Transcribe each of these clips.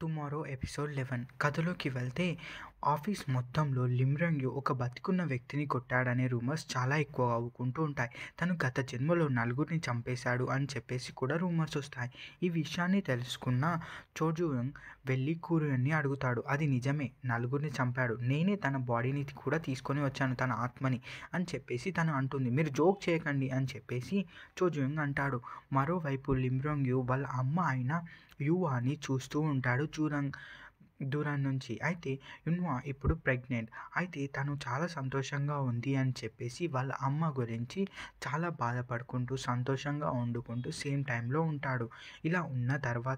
tomorrow episode 11 कथलों की office మొత్తంలో లిమ్రంగి ఒక బతికున్న వ్యక్తిని కొట్టాడనే రూమర్స్ చాలా ఎక్కువ అవ్వుకుంటూ ఉంటాయి తను గత జన్మలో నలుగురిని చంపేశాడు అని చెప్పేసి కూడా రూమర్స్ వస్తాయి ఈ విషయాన్ని తెలుసుకున్న చోజూయంగ్ వెళ్ళి కూరియన్ని అడుగుతాడు అది నిజమే నలుగురిని చంపాడు నేనే తన బాడీని కూడా తీసుకొని వచ్చాను తన ఆత్మని అని చెప్పేసి తను అంటుంది మీరు జోక్ చేయకండి అని చెప్పేసి చోజూయంగ్ అంటాడు మరోవైపు లిమ్రంగ్ వాళ్ళ అమ్మ అయిన యువాని చూస్తూ ఉంటాడు చూరంగ్ దూరం నుంచి అయితే యున్వా ఇప్పుడు ప్రెగ్నెంట్ అయితే తను చాలా సంతోషంగా ఉంది అని చెప్పేసి వాళ్ళ అమ్మ గురించి చాలా బాధపడుకుంటూ సంతోషంగా వండుకుంటూ సేమ్ టైంలో ఉంటాడు ఇలా ఉన్న తర్వాత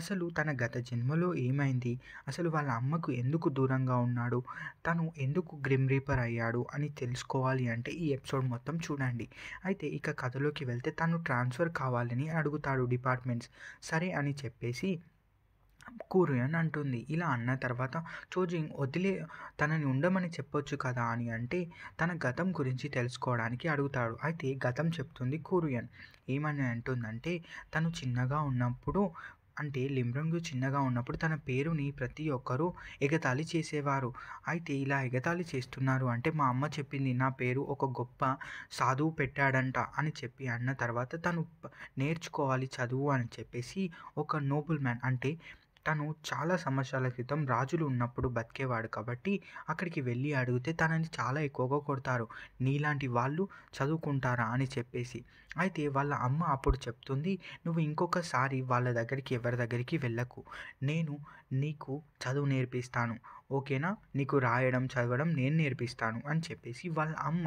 అసలు తన గత జన్మలో ఏమైంది అసలు వాళ్ళ అమ్మకు ఎందుకు దూరంగా ఉన్నాడు తను ఎందుకు గ్రిమ్ రీపర్ అయ్యాడు అని తెలుసుకోవాలి అంటే ఈ ఎపిసోడ్ మొత్తం చూడండి అయితే ఇక కథలోకి వెళ్తే తను ట్రాన్స్ఫర్ కావాలని అడుగుతాడు డిపార్ట్మెంట్స్ సరే అని చెప్పేసి కురియన్ అంటుంది ఇలా అన్న తర్వాత చోజింగ్ వదిలే తనని ఉండమని చెప్పొచ్చు కదా అని అంటే తన గతం గురించి తెలుసుకోవడానికి అడుగుతాడు అయితే గతం చెప్తుంది కూరుయన్ ఏమని అంటుందంటే తను చిన్నగా ఉన్నప్పుడు అంటే లిమ్రంగు చిన్నగా ఉన్నప్పుడు తన పేరుని ప్రతి ఒక్కరూ ఎగతాళి చేసేవారు అయితే ఇలా ఎగతాళి చేస్తున్నారు అంటే మా అమ్మ చెప్పింది నా పేరు ఒక గొప్ప సాధువు పెట్టాడంట అని చెప్పి అన్న తర్వాత తను నేర్చుకోవాలి చదువు అని చెప్పేసి ఒక నోబుల్ మ్యాన్ అంటే తను చాలా సంవత్సరాల క్రితం రాజులు ఉన్నప్పుడు బతికేవాడు కాబట్టి అక్కడికి వెళ్ళి అడిగితే తనని చాలా ఎక్కువగా కొడతారు నీలాంటి వాళ్ళు చదువుకుంటారా అని చెప్పేసి అయితే వాళ్ళ అమ్మ అప్పుడు చెప్తుంది నువ్వు ఇంకొకసారి వాళ్ళ దగ్గరికి ఎవరి దగ్గరికి వెళ్ళకు నేను నీకు చదువు నేర్పిస్తాను ఓకేనా నీకు రాయడం చదవడం నేను నేర్పిస్తాను అని చెప్పేసి వాళ్ళ అమ్మ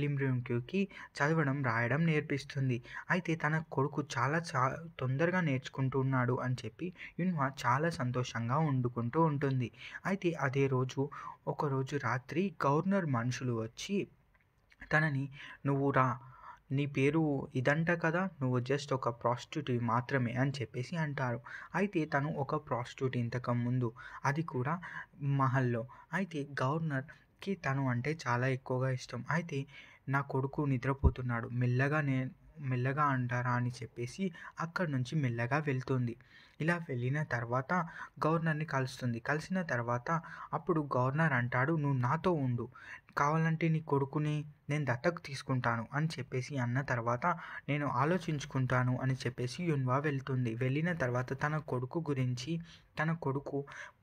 లిమ్రింగ్కి చదవడం రాయడం నేర్పిస్తుంది అయితే తన కొడుకు చాలా చా తొందరగా నేర్చుకుంటున్నాడు అని చెప్పి యున్వా చాలా సంతోషంగా వండుకుంటూ ఉంటుంది అయితే అదే రోజు ఒకరోజు రాత్రి గవర్నర్ మనుషులు వచ్చి తనని నువ్వు రా నీ పేరు ఇదంట కదా నువ్వు జస్ట్ ఒక ప్రాస్టిట్యూట్ మాత్రమే అని చెప్పేసి అంటారు అయితే తను ఒక ప్రాస్టిట్యూట్ ఇంతకు ముందు అది కూడా మహల్లో అయితే గవర్నర్ తనకి తను అంటే చాలా ఎక్కువగా ఇష్టం అయితే నా కొడుకు నిద్రపోతున్నాడు మెల్లగా నే మెల్లగా అంటారా అని చెప్పేసి అక్కడి నుంచి మెల్లగా వెళ్తుంది ఇలా వెళ్ళిన తర్వాత గవర్నర్ని కలుస్తుంది కలిసిన తర్వాత అప్పుడు గవర్నర్ అంటాడు నువ్వు నాతో ఉండు కావాలంటే నీ కొడుకుని నేను దత్తకు తీసుకుంటాను అని చెప్పేసి అన్న తర్వాత నేను ఆలోచించుకుంటాను అని చెప్పేసి యున్వా వెళ్తుంది వెళ్ళిన తర్వాత తన కొడుకు గురించి తన కొడుకు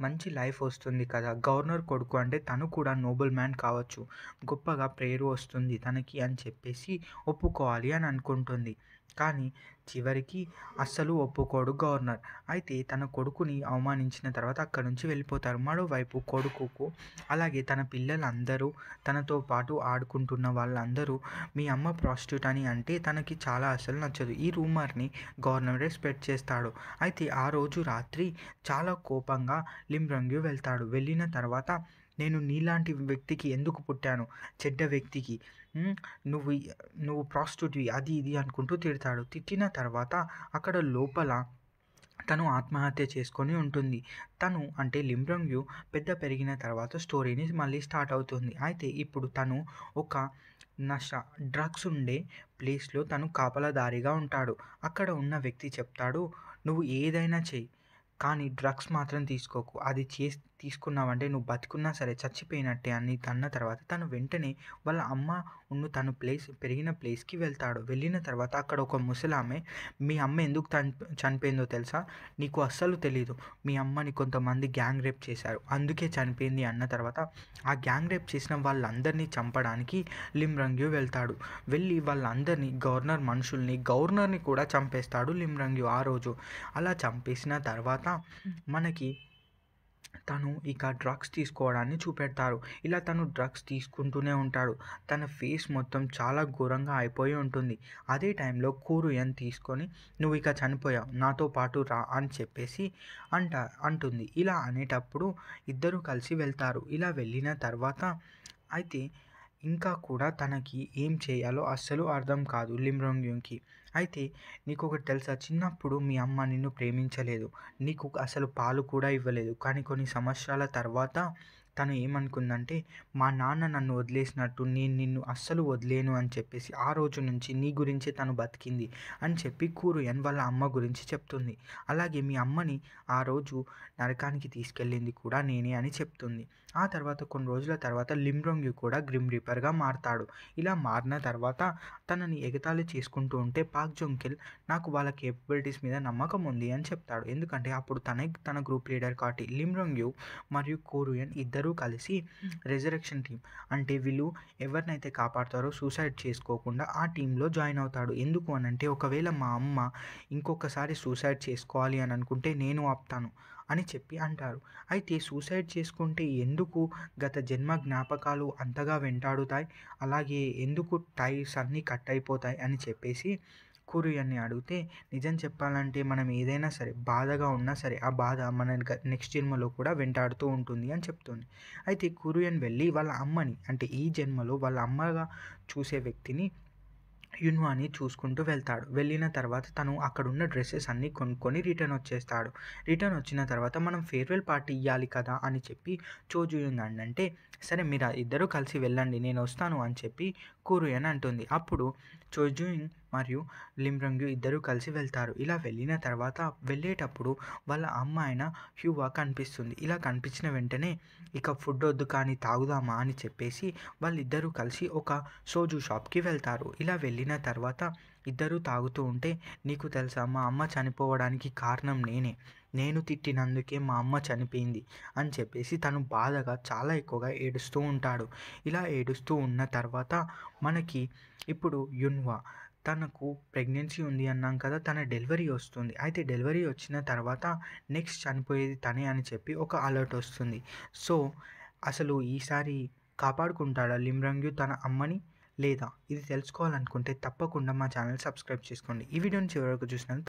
మంచి లైఫ్ వస్తుంది కదా గవర్నర్ కొడుకు అంటే తను కూడా నోబెల్ మ్యాన్ కావచ్చు గొప్పగా ప్రేరు వస్తుంది తనకి అని చెప్పేసి ఒప్పుకోవాలి అని అనుకుంటుంది కానీ చివరికి అస్సలు ఒప్పుకోడు గవర్నర్ అయితే తన కొడుకుని అవమానించిన తర్వాత అక్కడి నుంచి వెళ్ళిపోతారు మరోవైపు కొడుకుకు అలాగే తన పిల్లలందరూ తనతో పాటు ఆడుకుంటున్న వాళ్ళందరూ మీ అమ్మ ప్రాస్టిట్యూట్ అని అంటే తనకి చాలా అసలు నచ్చదు ఈ రూమర్ని గవర్నరే స్ప్రెడ్ చేస్తాడు అయితే ఆ రోజు రాత్రి చాలా కోపంగా లింబ్రంగి వెళ్తాడు వెళ్ళిన తర్వాత నేను నీలాంటి వ్యక్తికి ఎందుకు పుట్టాను చెడ్డ వ్యక్తికి నువ్వు నువ్వు ప్రాస్టిట్యూట్వి అది ఇది అనుకుంటూ తిడతాడు తిట్టిన తర్వాత అక్కడ లోపల తను ఆత్మహత్య చేసుకొని ఉంటుంది తను అంటే లింబ్రంగ్యు పెద్ద పెరిగిన తర్వాత స్టోరీని మళ్ళీ స్టార్ట్ అవుతుంది అయితే ఇప్పుడు తను ఒక నష డ్రగ్స్ ఉండే ప్లేస్లో తను కాపలదారిగా ఉంటాడు అక్కడ ఉన్న వ్యక్తి చెప్తాడు నువ్వు ఏదైనా చెయ్యి కానీ డ్రగ్స్ మాత్రం తీసుకోకు అది చేసి తీసుకున్నావంటే నువ్వు బతికున్నా సరే చచ్చిపోయినట్టే అని అన్న తర్వాత తను వెంటనే వాళ్ళ అమ్మ ఉండు తను ప్లేస్ పెరిగిన ప్లేస్కి వెళ్తాడు వెళ్ళిన తర్వాత అక్కడ ఒక ముసలామె మీ అమ్మ ఎందుకు చనిపోయిందో తెలుసా నీకు అస్సలు తెలీదు మీ అమ్మని కొంతమంది గ్యాంగ్ రేప్ చేశారు అందుకే చనిపోయింది అన్న తర్వాత ఆ గ్యాంగ్ రేప్ చేసిన వాళ్ళందరినీ చంపడానికి లిమ్రంగ్యూ వెళ్తాడు వెళ్ళి వాళ్ళందరినీ గవర్నర్ మనుషుల్ని గవర్నర్ని కూడా చంపేస్తాడు లిమ్రంగ్యూ ఆ రోజు అలా చంపేసిన తర్వాత మనకి తను ఇక డ్రగ్స్ తీసుకోవడాన్ని చూపెడతారు ఇలా తను డ్రగ్స్ తీసుకుంటూనే ఉంటాడు తన ఫేస్ మొత్తం చాలా ఘోరంగా అయిపోయి ఉంటుంది అదే టైంలో కూరుయన్ తీసుకొని నువ్వు ఇక చనిపోయావు నాతో పాటు రా అని చెప్పేసి అంట అంటుంది ఇలా అనేటప్పుడు ఇద్దరు కలిసి వెళ్తారు ఇలా వెళ్ళిన తర్వాత అయితే ఇంకా కూడా తనకి ఏం చేయాలో అస్సలు అర్థం కాదు లిమ్రోంగ్యూంకి అయితే నీకు ఒకటి తెలుసా చిన్నప్పుడు మీ అమ్మ నిన్ను ప్రేమించలేదు నీకు అసలు పాలు కూడా ఇవ్వలేదు కానీ కొన్ని సంవత్సరాల తర్వాత తను ఏమనుకుందంటే మా నాన్న నన్ను వదిలేసినట్టు నేను నిన్ను అస్సలు వదిలేను అని చెప్పేసి ఆ రోజు నుంచి నీ గురించే తను బతికింది అని చెప్పి కూరుయన్ వాళ్ళ అమ్మ గురించి చెప్తుంది అలాగే మీ అమ్మని ఆ రోజు నరకానికి తీసుకెళ్ళింది కూడా నేనే అని చెప్తుంది ఆ తర్వాత కొన్ని రోజుల తర్వాత లిమ్రోంగి కూడా గ్రిమ్ రీపర్గా మారతాడు ఇలా మారిన తర్వాత తనని ఎగతాళి చేసుకుంటూ ఉంటే పా పాక్ జోంకిల్ నాకు వాళ్ళ కేపబిలిటీస్ మీద నమ్మకం ఉంది అని చెప్తాడు ఎందుకంటే అప్పుడు తన తన గ్రూప్ లీడర్ కాటి లిమ్రంగ్ యు మరియు కోరుయన్ ఇద్దరూ కలిసి రెజరెక్షన్ టీం అంటే వీళ్ళు ఎవరినైతే కాపాడుతారో సూసైడ్ చేసుకోకుండా ఆ టీంలో జాయిన్ అవుతాడు ఎందుకు అని అంటే ఒకవేళ మా అమ్మ ఇంకొకసారి సూసైడ్ చేసుకోవాలి అని అనుకుంటే నేను ఆపుతాను అని చెప్పి అంటారు అయితే సూసైడ్ చేసుకుంటే ఎందుకు గత జన్మ జ్ఞాపకాలు అంతగా వెంటాడుతాయి అలాగే ఎందుకు టైర్స్ అన్నీ కట్ అయిపోతాయి అని చెప్పేసి కురి అని అడిగితే నిజం చెప్పాలంటే మనం ఏదైనా సరే బాధగా ఉన్నా సరే ఆ బాధ మన నెక్స్ట్ జన్మలో కూడా వెంటాడుతూ ఉంటుంది అని చెప్తుంది అయితే కురియన్ వెళ్ళి వాళ్ళ అమ్మని అంటే ఈ జన్మలో వాళ్ళ అమ్మగా చూసే వ్యక్తిని యున్వాని చూసుకుంటూ వెళ్తాడు వెళ్ళిన తర్వాత తను అక్కడున్న డ్రెస్సెస్ అన్నీ కొనుక్కొని రిటర్న్ వచ్చేస్తాడు రిటర్న్ వచ్చిన తర్వాత మనం ఫేర్వెల్ పార్టీ ఇవ్వాలి కదా అని చెప్పి చోజుయున్ అంటే సరే మీరు ఇద్దరూ కలిసి వెళ్ళండి నేను వస్తాను అని చెప్పి అని అంటుంది అప్పుడు చోజుయింగ్ మరియు లిమ్రంగు ఇద్దరు కలిసి వెళ్తారు ఇలా వెళ్ళిన తర్వాత వెళ్ళేటప్పుడు వాళ్ళ అమ్మాయిన హ్యూవా కనిపిస్తుంది ఇలా కనిపించిన వెంటనే ఇక ఫుడ్ వద్దు కానీ తాగుదామా అని చెప్పేసి వాళ్ళిద్దరూ కలిసి ఒక సోజు షాప్కి వెళ్తారు ఇలా వెళ్ళిన తర్వాత ఇద్దరూ తాగుతూ ఉంటే నీకు తెలుసా మా అమ్మ చనిపోవడానికి కారణం నేనే నేను తిట్టినందుకే మా అమ్మ చనిపోయింది అని చెప్పేసి తను బాధగా చాలా ఎక్కువగా ఏడుస్తూ ఉంటాడు ఇలా ఏడుస్తూ ఉన్న తర్వాత మనకి ఇప్పుడు యున్వా తనకు ప్రెగ్నెన్సీ ఉంది అన్నాం కదా తన డెలివరీ వస్తుంది అయితే డెలివరీ వచ్చిన తర్వాత నెక్స్ట్ చనిపోయేది తనే అని చెప్పి ఒక అలర్ట్ వస్తుంది సో అసలు ఈసారి కాపాడుకుంటాడా లిమ్రంగ్యు తన అమ్మని లేదా ఇది తెలుసుకోవాలనుకుంటే తప్పకుండా మా ఛానల్ సబ్స్క్రైబ్ చేసుకోండి ఈ వీడియోని చివరకు చూసినందుకు